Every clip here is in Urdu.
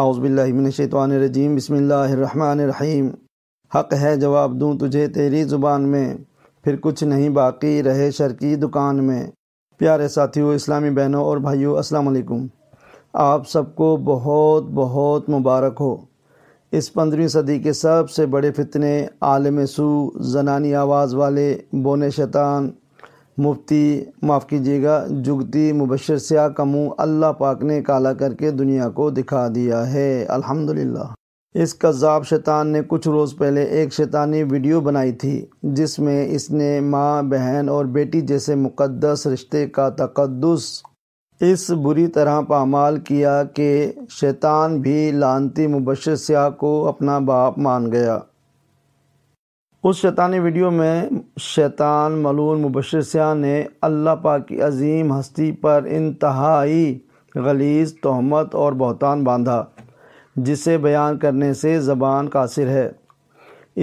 اعوذ باللہ من الشیطان الرجیم بسم اللہ الرحمن الرحیم حق ہے جواب دوں تجھے تیری زبان میں پھر کچھ نہیں باقی رہے شرکی دکان میں پیارے ساتھیوں اسلامی بہنوں اور بھائیوں السلام علیکم آپ سب کو بہت بہت مبارک ہو اس پندرویں صدی کے سب سے بڑے فتنے عالم سو زنانی آواز والے بونے شیطان مفتی معاف کیجیے گا جگتی مبشر سیاہ کا منہ اللہ پاک نے کالا کر کے دنیا کو دکھا دیا ہے الحمدللہ اس کذاب شیطان نے کچھ روز پہلے ایک شیطانی ویڈیو بنائی تھی جس میں اس نے ماں بہن اور بیٹی جیسے مقدس رشتے کا تقدس اس بری طرح پامال کیا کہ شیطان بھی لانتی مبشر سیاہ کو اپنا باپ مان گیا اس شیطانی ویڈیو میں شیطان ملون مبشر سیاہ نے اللہ پاک کی عظیم ہستی پر انتہائی غلیظ تہمت اور بہتان باندھا جسے بیان کرنے سے زبان قاصر ہے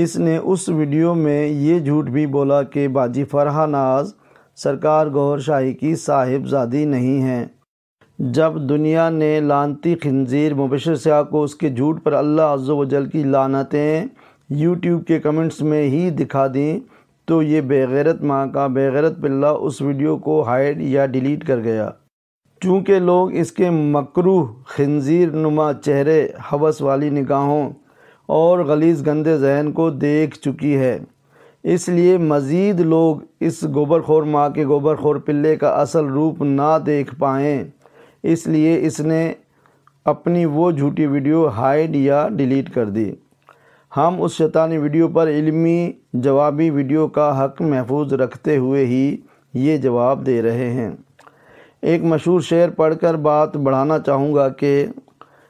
اس نے اس ویڈیو میں یہ جھوٹ بھی بولا کہ باجی فرحہ ناز سرکار گور شاہی کی صاحب زادی نہیں ہیں جب دنیا نے لانتی خنزیر مبشر سیاہ کو اس کے جھوٹ پر اللہ عز و جل کی لانتیں یوٹیوب کے کمنٹس میں ہی دکھا دیں تو یہ بےغیرت ماں کا بےغیرت پلہ اس ویڈیو کو ہائڈ یا ڈیلیٹ کر گیا چونکہ لوگ اس کے مکروح خنزیر نما چہرے حوث والی نگاہوں اور غلیظ گندے ذہن کو دیکھ چکی ہے اس لیے مزید لوگ اس گوبر خور ماں کے گوبر خور پلے کا اصل روپ نہ دیکھ پائیں اس لیے اس نے اپنی وہ جھوٹی ویڈیو ہائڈ یا ڈیلیٹ کر دی ہم اس شیطانی ویڈیو پر علمی جوابی ویڈیو کا حق محفوظ رکھتے ہوئے ہی یہ جواب دے رہے ہیں ایک مشہور شعر پڑھ کر بات بڑھانا چاہوں گا کہ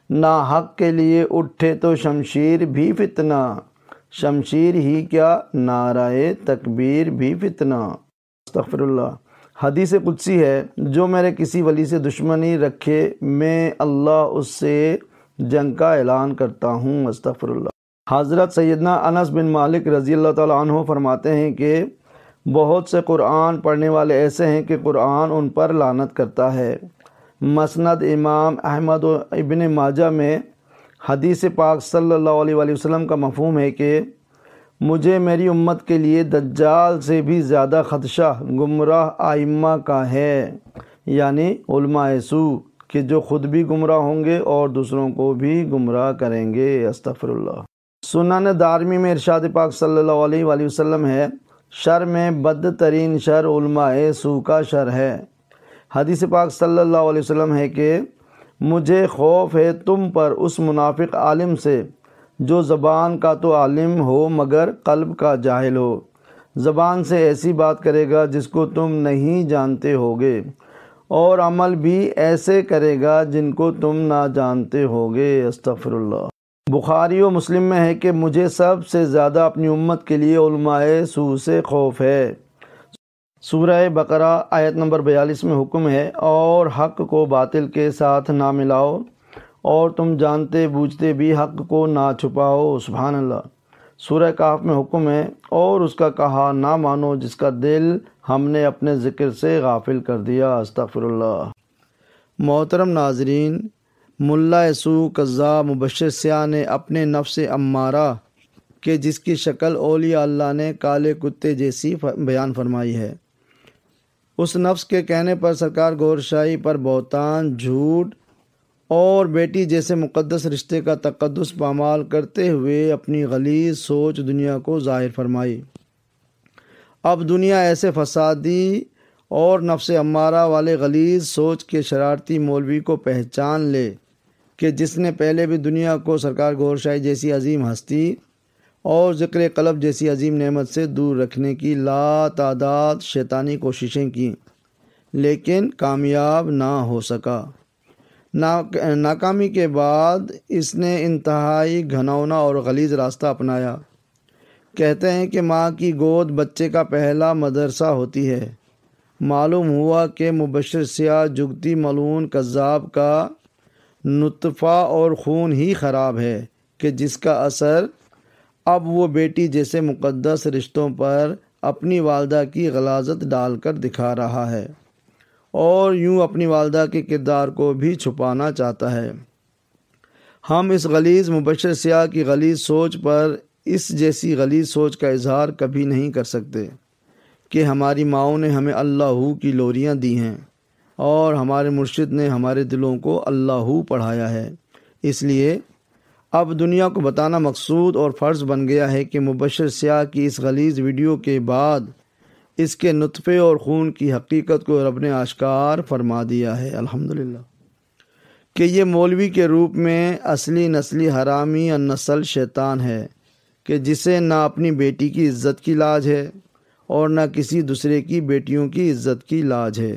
نا حق کے لیے اٹھے تو شمشیر بھی فتنہ شمشیر ہی کیا نعرائے تکبیر بھی فتنہ استغفر اللہ حدیث قدسی ہے جو میرے کسی ولی سے دشمنی رکھے میں اللہ اس سے جنگ کا اعلان کرتا ہوں استغفر اللہ حضرت سیدنا انس بن مالک رضی اللہ تعالیٰ عنہ فرماتے ہیں کہ بہت سے قرآن پڑھنے والے ایسے ہیں کہ قرآن ان پر لانت کرتا ہے مسند امام احمد و ابن ماجہ میں حدیث پاک صلی اللہ علیہ وآلہ وسلم کا مفہوم ہے کہ مجھے میری امت کے لیے دجال سے بھی زیادہ خدشہ گمراہ آئمہ کا ہے یعنی علماء سو کہ جو خود بھی گمراہ ہوں گے اور دوسروں کو بھی گمراہ کریں گے استفر اللہ سنن دارمی میں ارشاد پاک صلی اللہ علیہ وآلہ وسلم ہے شر میں بد ترین شر علماء سو کا شر ہے حدیث پاک صلی اللہ علیہ وسلم ہے کہ مجھے خوف ہے تم پر اس منافق عالم سے جو زبان کا تو عالم ہو مگر قلب کا جاہل ہو زبان سے ایسی بات کرے گا جس کو تم نہیں جانتے ہوگے اور عمل بھی ایسے کرے گا جن کو تم نہ جانتے ہوگے استغفراللہ اللہ بخاری و مسلم میں ہے کہ مجھے سب سے زیادہ اپنی امت کے لیے علماء سو سے خوف ہے سورہ بقرہ آیت نمبر بیالیس میں حکم ہے اور حق کو باطل کے ساتھ نہ ملاؤ اور تم جانتے بوجھتے بھی حق کو نہ چھپاؤ سبحان اللہ سورہ کاف میں حکم ہے اور اس کا کہا نہ مانو جس کا دل ہم نے اپنے ذکر سے غافل کر دیا استغفر اللہ محترم ناظرین ملا سو قزاء مبشر سیاہ نے اپنے نفس امارہ کے جس کی شکل اولیاء اللہ نے کالے کتے جیسی بیان فرمائی ہے اس نفس کے کہنے پر سرکار گور شاہی پر بہتان جھوٹ اور بیٹی جیسے مقدس رشتے کا تقدس پامال کرتے ہوئے اپنی غلیظ سوچ دنیا کو ظاہر فرمائی اب دنیا ایسے فسادی اور نفس امارہ والے غلیظ سوچ کے شرارتی مولوی کو پہچان لے کہ جس نے پہلے بھی دنیا کو سرکار گور شاہی جیسی عظیم ہستی اور ذکر قلب جیسی عظیم نعمت سے دور رکھنے کی لا تعداد شیطانی کوششیں کیں لیکن کامیاب نہ ہو سکا ناکامی کے بعد اس نے انتہائی گھنونا اور غلیظ راستہ اپنایا کہتے ہیں کہ ماں کی گود بچے کا پہلا مدرسہ ہوتی ہے معلوم ہوا کہ مبشر سیاہ جگتی ملون کذاب کا نطفہ اور خون ہی خراب ہے کہ جس کا اثر اب وہ بیٹی جیسے مقدس رشتوں پر اپنی والدہ کی غلازت ڈال کر دکھا رہا ہے اور یوں اپنی والدہ کے کردار کو بھی چھپانا چاہتا ہے ہم اس غلیظ مبشر سیاہ کی غلیظ سوچ پر اس جیسی غلیظ سوچ کا اظہار کبھی نہیں کر سکتے کہ ہماری ماؤں نے ہمیں اللہ کی لوریاں دی ہیں اور ہمارے مرشد نے ہمارے دلوں کو اللہ پڑھایا ہے اس لیے اب دنیا کو بتانا مقصود اور فرض بن گیا ہے کہ مبشر سیاہ کی اس غلیظ ویڈیو کے بعد اس کے نطفے اور خون کی حقیقت کو رب نے آشکار فرما دیا ہے الحمدللہ کہ یہ مولوی کے روپ میں اصلی نسلی حرامی اور نسل شیطان ہے کہ جسے نہ اپنی بیٹی کی عزت کی لاج ہے اور نہ کسی دوسرے کی بیٹیوں کی عزت کی لاج ہے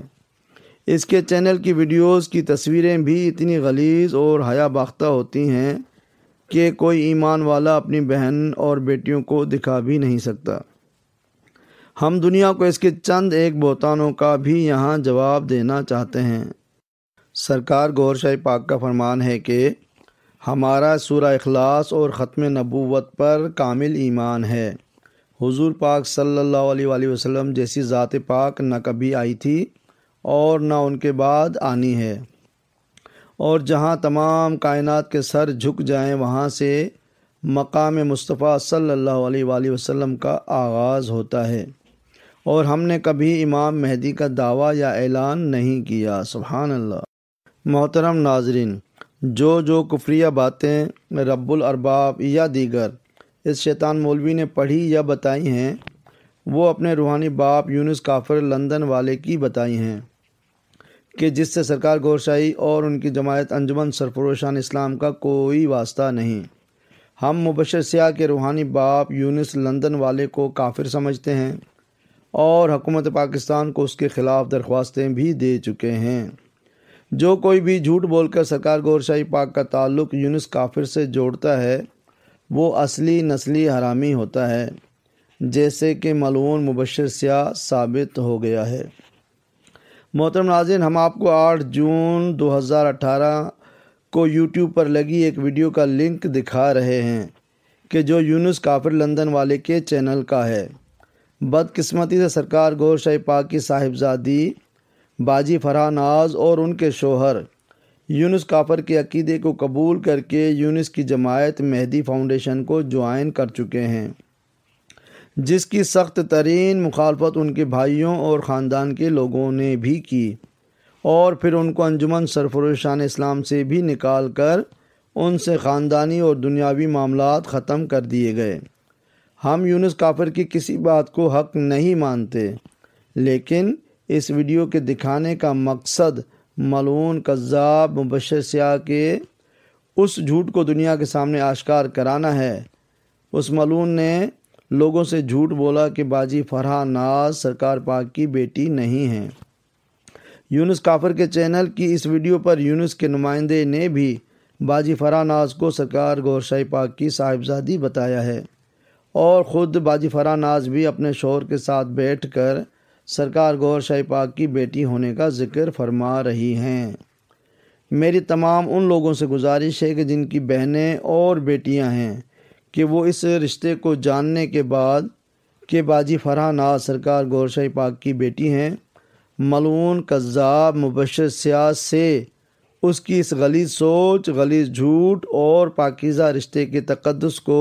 اس کے چینل کی ویڈیوز کی تصویریں بھی اتنی غلیظ اور حیا باختہ ہوتی ہیں کہ کوئی ایمان والا اپنی بہن اور بیٹیوں کو دکھا بھی نہیں سکتا ہم دنیا کو اس کے چند ایک بوتانوں کا بھی یہاں جواب دینا چاہتے ہیں سرکار گور شاہی پاک کا فرمان ہے کہ ہمارا سورہ اخلاص اور ختم نبوت پر کامل ایمان ہے حضور پاک صلی اللہ علیہ وسلم جیسی ذات پاک نہ کبھی آئی تھی اور نہ ان کے بعد آنی ہے اور جہاں تمام کائنات کے سر جھک جائیں وہاں سے مقام مصطفیٰ صلی اللہ علیہ وآلہ وسلم کا آغاز ہوتا ہے اور ہم نے کبھی امام مہدی کا دعویٰ یا اعلان نہیں کیا سبحان اللہ محترم ناظرین جو جو کفریہ باتیں رب الارباب یا دیگر اس شیطان مولوی نے پڑھی یا بتائی ہیں وہ اپنے روحانی باپ یونس کافر لندن والے کی بتائی ہیں کہ جس سے سرکار گور شاہی اور ان کی جماعت انجمن سرفروشان اسلام کا کوئی واسطہ نہیں ہم مبشر سیاہ کے روحانی باپ یونس لندن والے کو کافر سمجھتے ہیں اور حکومت پاکستان کو اس کے خلاف درخواستیں بھی دے چکے ہیں جو کوئی بھی جھوٹ بول کر سرکار گور شاہی پاک کا تعلق یونس کافر سے جوڑتا ہے وہ اصلی نسلی حرامی ہوتا ہے جیسے کہ ملون مبشر سیاہ ثابت ہو گیا ہے محترم ناظرین ہم آپ کو آٹھ جون دو ہزار اٹھارہ کو یوٹیوب پر لگی ایک ویڈیو کا لنک دکھا رہے ہیں کہ جو یونس کافر لندن والے کے چینل کا ہے بدقسمتی سے سرکار گور پاک کی صاحبزادی باجی ناز اور ان کے شوہر یونس کافر کے عقیدے کو قبول کر کے یونس کی جماعت مہدی فاؤنڈیشن کو جوائن کر چکے ہیں جس کی سخت ترین مخالفت ان کے بھائیوں اور خاندان کے لوگوں نے بھی کی اور پھر ان کو انجمن سرفرشان اسلام سے بھی نکال کر ان سے خاندانی اور دنیاوی معاملات ختم کر دیے گئے ہم یونس کافر کی کسی بات کو حق نہیں مانتے لیکن اس ویڈیو کے دکھانے کا مقصد ملون مبشر سیاہ کے اس جھوٹ کو دنیا کے سامنے آشکار کرانا ہے اس ملون نے لوگوں سے جھوٹ بولا کہ باجی ناز سرکار پاک کی بیٹی نہیں ہیں یونس کافر کے چینل کی اس ویڈیو پر یونس کے نمائندے نے بھی باجی فرہ ناز کو سرکار غور شاہی پاک کی صاحبزادی بتایا ہے اور خود باجی ناز بھی اپنے شور کے ساتھ بیٹھ کر سرکار گور شاہی پاک کی بیٹی ہونے کا ذکر فرما رہی ہیں میری تمام ان لوگوں سے گزارش ہے کہ جن کی بہنیں اور بیٹیاں ہیں کہ وہ اس رشتے کو جاننے کے بعد کہ باجی فرح ناز سرکار گورشائی پاک کی بیٹی ہیں ملون کذاب مبشر سیاست سے اس کی اس غلیظ سوچ غلیظ جھوٹ اور پاکیزہ رشتے کے تقدس کو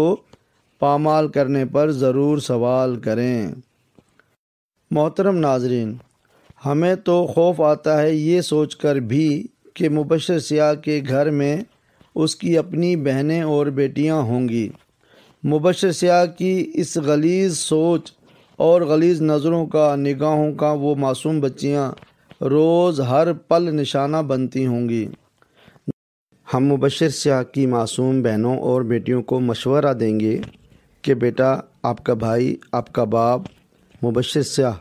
پامال کرنے پر ضرور سوال کریں محترم ناظرین ہمیں تو خوف آتا ہے یہ سوچ کر بھی کہ مبشر سیاہ کے گھر میں اس کی اپنی بہنیں اور بیٹیاں ہوں گی مبشر سیاہ کی اس غلیظ سوچ اور غلیظ نظروں کا نگاہوں کا وہ معصوم بچیاں روز ہر پل نشانہ بنتی ہوں گی ہم مبشر سیاہ کی معصوم بہنوں اور بیٹیوں کو مشورہ دیں گے کہ بیٹا آپ کا بھائی آپ کا باپ مبشر سیاہ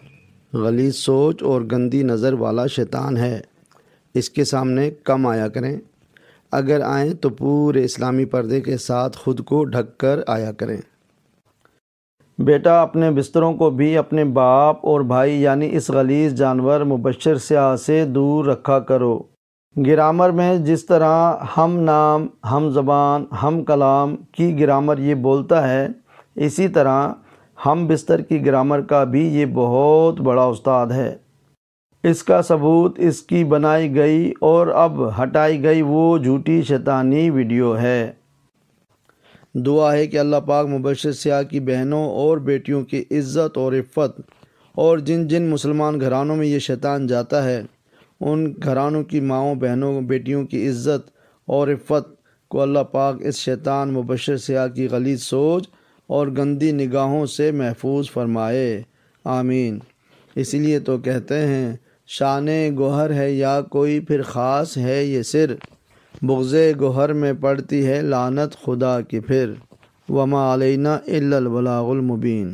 غلیظ سوچ اور گندی نظر والا شیطان ہے اس کے سامنے کم آیا کریں اگر آئیں تو پورے اسلامی پردے کے ساتھ خود کو ڈھک کر آیا کریں بیٹا اپنے بستروں کو بھی اپنے باپ اور بھائی یعنی اس غلیظ جانور مبشر سیاہ سے دور رکھا کرو گرامر میں جس طرح ہم نام ہم زبان ہم کلام کی گرامر یہ بولتا ہے اسی طرح ہم بستر کی گرامر کا بھی یہ بہت بڑا استاد ہے اس کا ثبوت اس کی بنائی گئی اور اب ہٹائی گئی وہ جھوٹی شیطانی ویڈیو ہے دعا ہے کہ اللہ پاک مبشر سیاہ کی بہنوں اور بیٹیوں کی عزت اور عفت اور جن جن مسلمان گھرانوں میں یہ شیطان جاتا ہے ان گھرانوں کی ماؤں بہنوں بیٹیوں کی عزت اور عفت کو اللہ پاک اس شیطان مبشر سیاہ کی غلی سوچ اور گندی نگاہوں سے محفوظ فرمائے آمین اس لیے تو کہتے ہیں شان گوہر ہے یا کوئی پھر خاص ہے یہ سر بغض گوہر میں پڑتی ہے لانت خدا کی پھر وما علینا الا البلاغ المبین